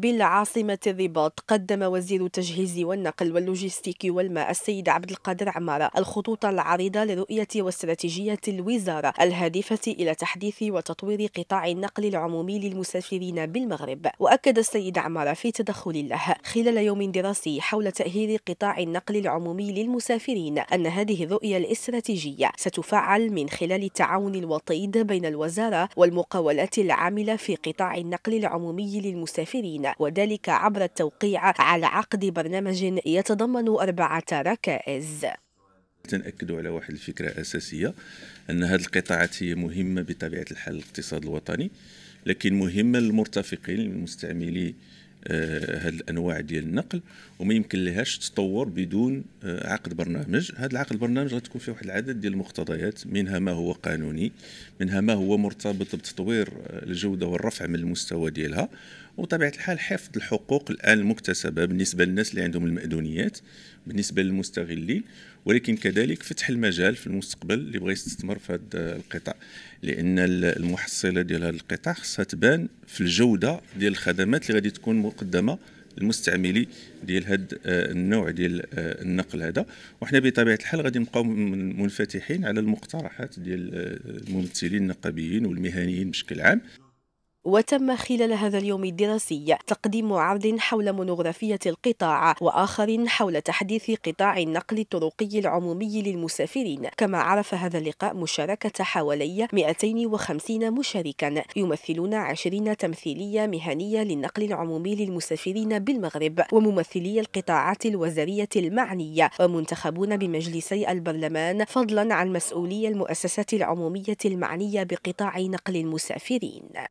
بالعاصمة الرباط قدم وزير التجهيز والنقل واللوجستيك والماء السيد عبد القادر عمارة الخطوط العريضة لرؤية واستراتيجية الوزارة الهادفة إلى تحديث وتطوير قطاع النقل العمومي للمسافرين بالمغرب وأكد السيد عمارة في تدخل له خلال يوم دراسي حول تأهيل قطاع النقل العمومي للمسافرين أن هذه الرؤية الاستراتيجية ستفعل من خلال التعاون الوطيد بين الوزارة والمقاولات العاملة في قطاع النقل العمومي للمسافرين وذلك عبر التوقيع على عقد برنامج يتضمن أربعة ركائز تنأكدوا على واحد الفكرة أساسية أن هذه القطاعات هي مهمة بطبيعة الحال الاقتصاد الوطني لكن مهمة للمرتفقين المستعملي هاد آه، الانواع ديال النقل وما يمكن لهاش تطور بدون آه، عقد برنامج هذا العقد البرنامج غتكون فيه واحد العدد ديال المقتضيات منها ما هو قانوني منها ما هو مرتبط بتطوير آه، الجوده والرفع من المستوى ديالها وطبيعة الحال حفظ الحقوق الآن المكتسبة بالنسبة للناس اللي عندهم المأذونيات بالنسبة للمستغلين ولكن كذلك فتح المجال في المستقبل اللي بغى يستثمر في هذا القطاع لأن المحصلة ديال هذا القطاع خصها تبان في الجودة ديال الخدمات اللي غادي تكون مقدمة المستعملي ديال هذا آه، النوع ديال آه، النقل هذا وحنا بطبيعه الحال غادي نبقاو منفتحين على المقترحات ديال آه، الممثلين النقابيين والمهنيين بشكل عام وتم خلال هذا اليوم الدراسي تقديم عرض حول مونوغرافية القطاع وآخر حول تحديث قطاع النقل الطرقي العمومي للمسافرين كما عرف هذا اللقاء مشاركة حوالي 250 مشاركا يمثلون 20 تمثيلية مهنية للنقل العمومي للمسافرين بالمغرب وممثلي القطاعات الوزارية المعنية ومنتخبون بمجلسي البرلمان فضلا عن مسؤولي المؤسسات العمومية المعنية بقطاع نقل المسافرين